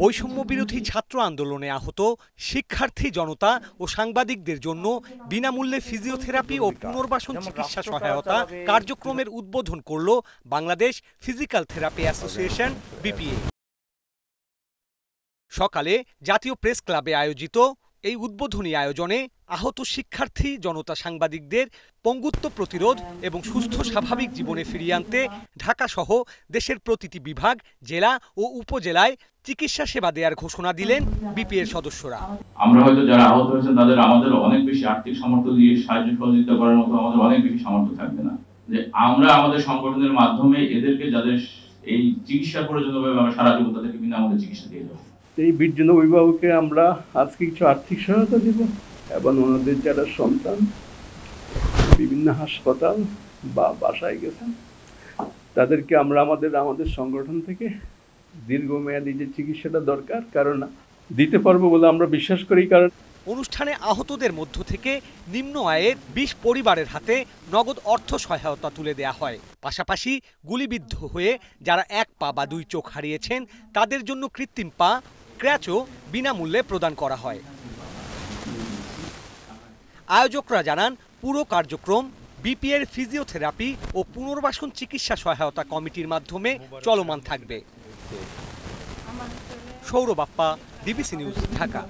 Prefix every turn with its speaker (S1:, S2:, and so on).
S1: বৈষম্য বিরোধী ছাত্র আন্দোলনে আহত শিক্ষার্থী জনতা ও সাংবাদিকদের জন্য বিনামূল্যে ফিজিওথেরাপি ও পুনর্বাসন চিকিৎসা সহায়তা কার্যক্রমের উদ্বোধন করল Bangladesh physical therapy association BPA সকালে জাতীয় প্রেস ক্লাবে আয়োজিত এই উদ্বোধনী আয়োজনে আহত শিক্ষার্থী জনতা সাংবাদিকদের পঙ্গুত্ব প্রতিরোধ এবং সুস্থ স্বাভাবিক জীবনে ফিরিয়ে আনতে ঢাকাসহ দেশের প্রতিটি বিভাগ জেলা ও উপজেলায় চিকিৎসা সেবা দেওয়ার ঘোষণা দিলেন বিপিএর সদস্যরা আমরা হয়তো যারা আহত হয়েছেন তাদের আমাদের অনেক
S2: বেশি আর্থিক সামর্থ্য দিয়ে সাহায্য সহযোগিতা করার মতো আমাদের অনেক বেশি সামর্থ্য থাকবে না যে আমরা আমাদের সংগঠনের মাধ্যমে এদেরকে যাদের এই চিকিৎসা প্রয়োজন হবে আমরা সারা জীবন তাদেরকে বিনামূল্যে চিকিৎসা দিয়ে যাবো
S3: এই বীরজন অভিভাবককে আমরা আজকে কিছু আর্থিক সহায়তা দেব এবং ওনাদের যারা সন্তান বিভিন্ন হাসপাতাল বা বাসায় গেছেন তাদেরকে আমরা আমাদের আমাদের সংগঠন থেকে
S1: দীর্ঘমেয়াদী যে চিকিৎসাটা দরকার কারণ দিতে পারবো বলে আমরা বিশ্বাস করি কারণ অনুষ্ঠানে আহতদের মধ্য থেকে নিম্ন আয়ের বিশ পরিবারের হাতে নগদ অর্থ সহায়তা তুলে দেয়া হয় পাশাপাশি গুলিবিদ্ধ হয়ে যারা এক পা বা দুই চোখ হারিয়েছেন তাদের জন্য কৃত্রিম পা ক্র্যাচও বিনামূল্যে প্রদান করা হয় আয়োজকরা জানান পুরো কার্যক্রম বিপিএর ফিজিওথেরাপি ও পুনর্বাসন চিকিৎসা সহায়তা কমিটির মাধ্যমে চলমান থাকবে সৌরবাপ্পা ডিবিসি নিউজ ঢাকা